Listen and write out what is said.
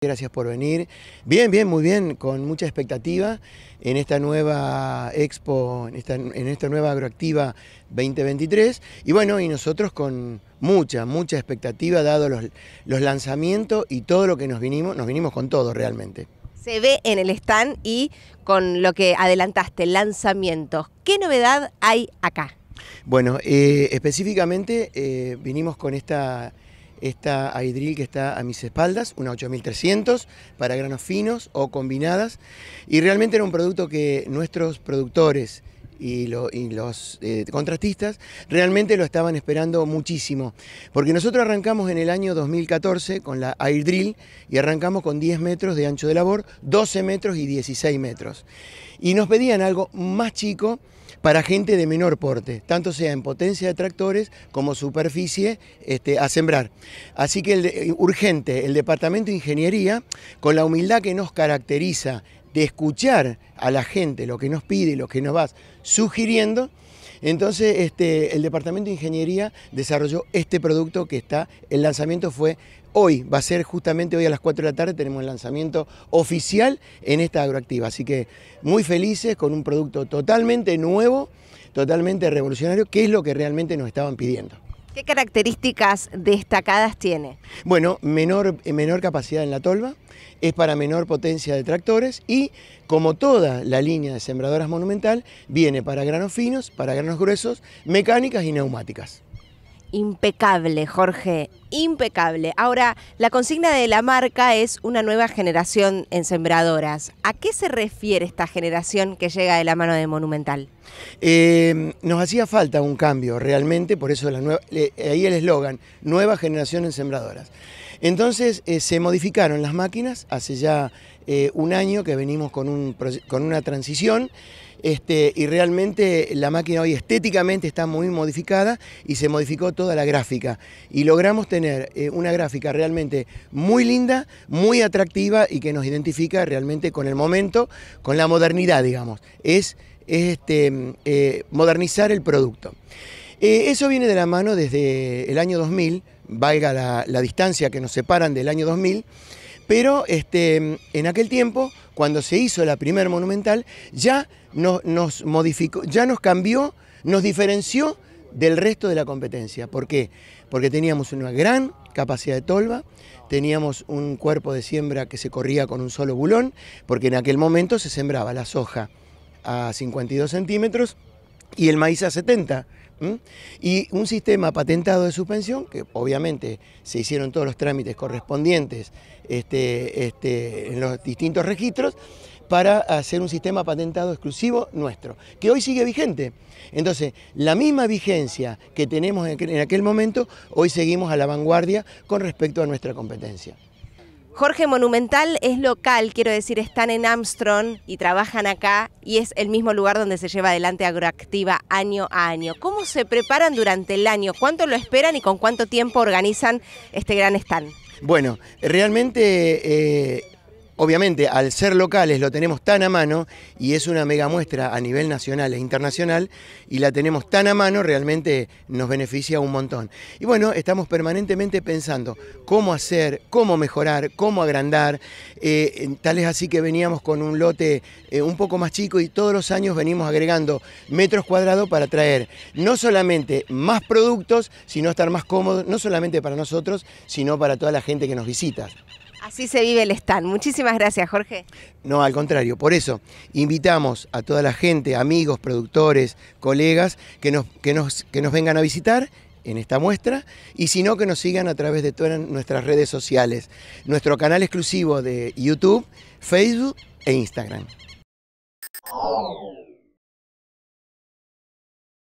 Gracias por venir. Bien, bien, muy bien, con mucha expectativa en esta nueva expo, en esta, nueva agroactiva 2023. Y bueno, y nosotros con mucha, mucha expectativa, dado los, los lanzamientos y todo lo que nos vinimos, nos vinimos con todo realmente. Se ve en el stand y con lo que adelantaste, lanzamientos. ¿Qué novedad hay acá? Bueno, eh, específicamente eh, vinimos con esta, esta que está a mis espaldas, una 8300 para granos finos o combinadas, y realmente era un producto que nuestros productores, y, los eh, contrastistas, realmente lo estaban esperando muchísimo. Porque nosotros arrancamos en el año 2014 con la Air Drill y arrancamos con 10 metros de ancho de labor, 12 metros y 16 metros. Y nos pedían algo más chico para gente de menor porte, tanto sea en potencia de tractores como superficie este, a sembrar. Así que eh, urgente, el Departamento de Ingeniería, con la humildad que nos caracteriza de escuchar a la gente lo que nos pide, lo que nos vas sugiriendo, entonces este, el Departamento de Ingeniería desarrolló este producto que está, el lanzamiento fue hoy, va a ser justamente hoy a las 4 de la tarde, tenemos el lanzamiento oficial en esta agroactiva, así que muy felices con un producto totalmente nuevo, totalmente revolucionario, que es lo que realmente nos estaban pidiendo. ¿Qué características destacadas tiene? Bueno, menor, eh, menor capacidad en la tolva, es para menor potencia de tractores y como toda la línea de sembradoras monumental, viene para granos finos, para granos gruesos, mecánicas y neumáticas. Impecable, Jorge, impecable. Ahora, la consigna de la marca es una nueva generación en sembradoras. ¿A qué se refiere esta generación que llega de la mano de Monumental? Em, nos hacía falta un cambio realmente, por eso ahí el eslogan, nueva generación en sembradoras. Entonces eh, se modificaron las máquinas, hace ya eh, un año que venimos con, una transición este, y realmente la máquina hoy estéticamente está muy modificada y se modificó toda la gráfica y logramos tener eh, una gráfica realmente muy linda, muy atractiva y que nos identifica realmente con el momento, con la modernidad, digamos. Es, este, modernizar el producto. Eh, eso viene de la mano desde el año 2000, valga la, distancia que nos separan del año 2000, pero este, en aquel tiempo, cuando se hizo la primer monumental, ya nos modificó, ya nos cambió, nos diferenció del resto de la competencia. ¿Por qué? Porque teníamos una gran capacidad de tolva, teníamos un cuerpo de siembra que se corría con un solo bulón, porque en aquel momento se sembraba la soja a 52 centímetros y el maíz a 70. Y un sistema patentado de suspensión, que obviamente se hicieron todos los trámites correspondientes este, este, en los distintos registros, para hacer un sistema patentado exclusivo nuestro, que hoy sigue vigente. Entonces, la misma vigencia que tenemos en aquel momento, hoy seguimos a la vanguardia con respecto a nuestra competencia. Jorge Monumental es local, quiero decir, están en Armstrong y trabajan acá y es el mismo lugar donde se lleva adelante Agroactiva año a año. ¿Cómo se preparan durante el año? ¿Cuánto lo esperan y con cuánto tiempo organizan este gran stand? Bueno, realmente eh, Obviamente, al ser locales lo tenemos tan a mano y es una mega muestra a nivel nacional e internacional y la tenemos tan a mano, realmente nos beneficia un montón. Y bueno, estamos permanentemente pensando cómo hacer, cómo mejorar, cómo agrandar. Eh, tal es así que veníamos con un lote eh, un poco más chico y todos los años venimos agregando metros cuadrados para traer no solamente más productos, sino estar más cómodos, no solamente para nosotros, sino para toda la gente que nos visita. Así se vive el stand. Muchísimas gracias, Jorge. No, al contrario, por eso invitamos a toda la gente, amigos, productores, colegas, que nos, que nos, que nos vengan a visitar en esta muestra y si no que nos sigan a través de todas nuestras redes sociales, nuestro canal exclusivo de YouTube, Facebook e Instagram.